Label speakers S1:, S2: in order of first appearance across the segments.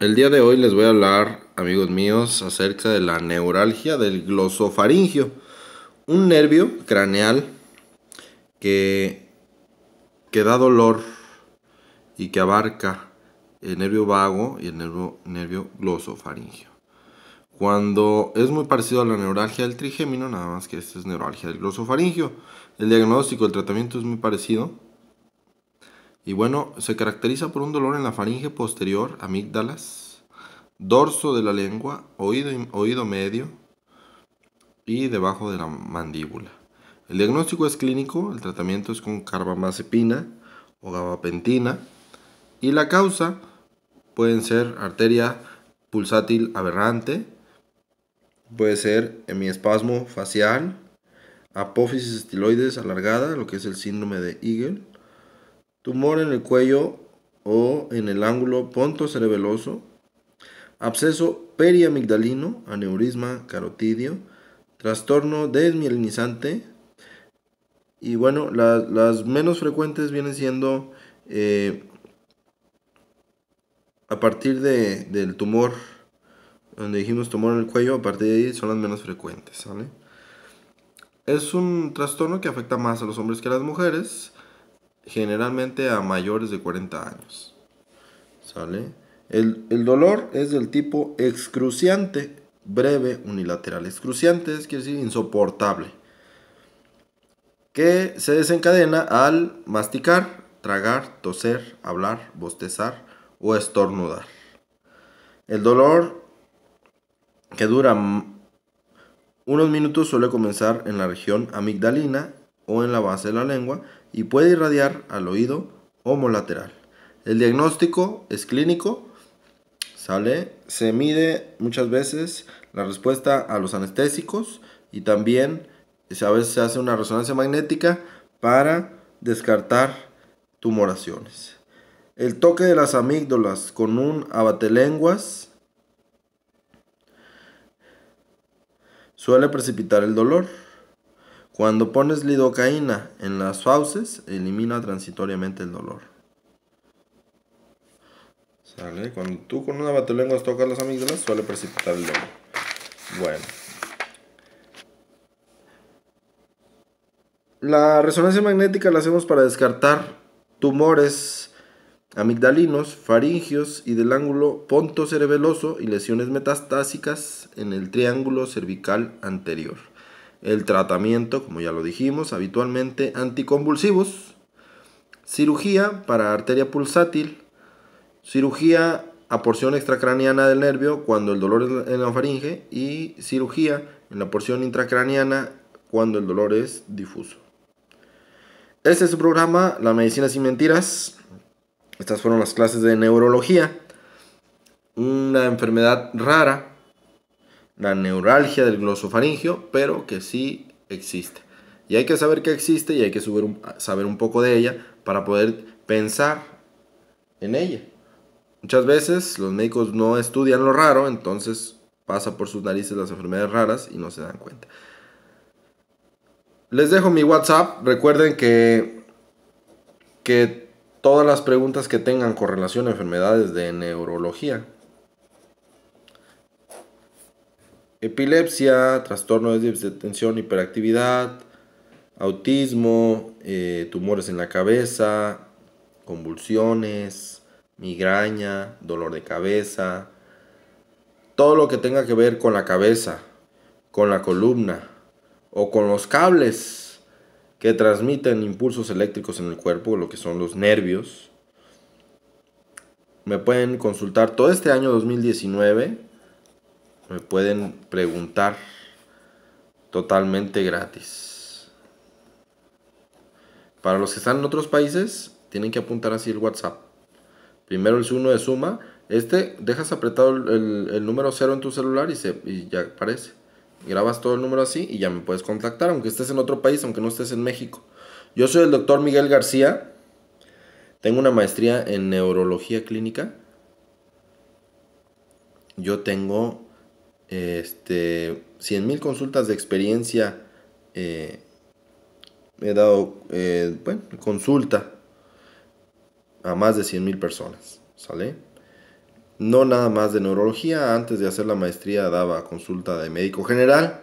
S1: El día de hoy les voy a hablar, amigos míos, acerca de la neuralgia del glosofaringio, un nervio craneal que, da dolor y que abarca el nervio vago y el nervio, nervio glosofaringio. Cuando es muy parecido a la neuralgia del trigémino, nada más que esta es neuralgia del glosofaringio. El diagnóstico, el tratamiento es muy parecido y bueno, se caracteriza por un dolor en la faringe posterior, amígdalas, dorso de la lengua, oído, oído medio y debajo de la mandíbula. El diagnóstico es clínico, el tratamiento es con carbamazepina o gabapentina y la causa pueden ser arteria pulsátil aberrante, puede ser hemiespasmo facial, apófisis estiloides alargada, lo que es el síndrome de Eagle, tumor en el cuello o en el ángulo cerebeloso, absceso periamigdalino, aneurisma carotidio, trastorno desmielinizante. Y bueno, las menos frecuentes vienen siendo eh, a partir del tumor, donde dijimos tumor en el cuello, a partir de ahí son las menos frecuentes, Es un trastorno que afecta más a los hombres que a las mujeres generalmente a mayores de 40 años. ¿Sale? El, dolor es del tipo excruciante, breve, unilateral. Excruciante es quiere decir insoportable. Que se desencadena al masticar, tragar, toser, hablar, bostezar o estornudar. El dolor que dura unos minutos suele comenzar en la región amigdalina o en la base de la lengua y puede irradiar al oído homolateral. El diagnóstico es clínico, sale, se mide muchas veces la respuesta a los anestésicos y también a veces se hace una resonancia magnética para descartar tumoraciones. El toque de las amígdalas con un abate lenguas suele precipitar el dolor. Cuando pones lidocaína en las fauces, elimina transitoriamente el dolor. ¿Sale? Cuando tú con una batulengua tocas las amígdalas, suele precipitar el dolor. Bueno. La resonancia magnética la hacemos para descartar tumores amigdalinos, faringios y del ángulo ponto cerebeloso y lesiones metastásicas en el triángulo cervical anterior el tratamiento, como ya lo dijimos, habitualmente anticonvulsivos, cirugía para arteria pulsátil, cirugía a porción extracraniana del nervio cuando el dolor es en la faringe y cirugía en la porción intracraniana cuando el dolor es difuso. Este es su programa, La Medicina sin Mentiras. Estas fueron las clases de neurología, una enfermedad rara la neuralgia del glosofaringio, pero que sí existe. Y hay que saber que existe y hay que saber un, poco de ella para poder pensar en ella. Muchas veces los médicos no estudian lo raro, entonces pasa por sus narices las enfermedades raras y no se dan cuenta. Les dejo mi WhatsApp. Recuerden que, que todas las preguntas que tengan con relación a enfermedades de neurología, epilepsia, trastorno de tensión, hiperactividad, autismo, eh, tumores en la cabeza, convulsiones, migraña, dolor de cabeza, todo lo que tenga que ver con la cabeza, con la columna o con los cables que transmiten impulsos eléctricos en el cuerpo, lo que son los nervios. Me pueden consultar todo este año 2019 me pueden preguntar totalmente gratis. Para los que están en otros países, tienen que apuntar así el WhatsApp. Primero el 1 de suma. Este, dejas apretado el, número 0 en tu celular y, se, y ya aparece. Grabas todo el número así y ya me puedes contactar, aunque estés en otro país, aunque no estés en México. Yo soy el doctor Miguel García. Tengo una maestría en neurología clínica. Yo tengo este, 100.000 consultas de experiencia. Eh, he dado eh, consulta a más de 100.000 personas. ¿Sale? No nada más de neurología. Antes de hacer la maestría daba consulta de médico general.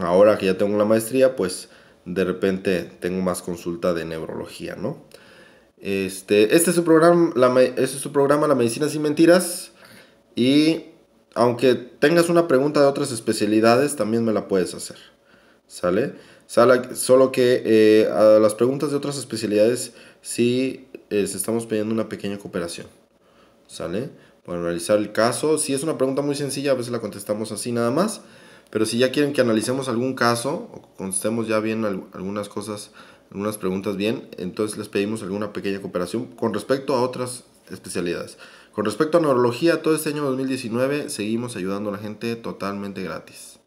S1: Ahora que ya tengo la maestría, pues de repente tengo más consulta de neurología, ¿no? Este, este, es su programa, la, este es su programa La Medicina Sin Mentiras. Y aunque tengas una pregunta de otras especialidades, también me la puedes hacer. ¿Sale? solo que eh, a las preguntas de otras especialidades sí les eh, estamos pidiendo una pequeña cooperación. ¿Sale? Para analizar el caso. Si es una pregunta muy sencilla, a veces la contestamos así nada más. Pero si ya quieren que analicemos algún caso o contestemos ya bien algunas cosas, algunas preguntas bien, entonces les pedimos alguna pequeña cooperación con respecto a otras especialidades. Con respecto a neurología, todo este año 2019 seguimos ayudando a la gente totalmente gratis.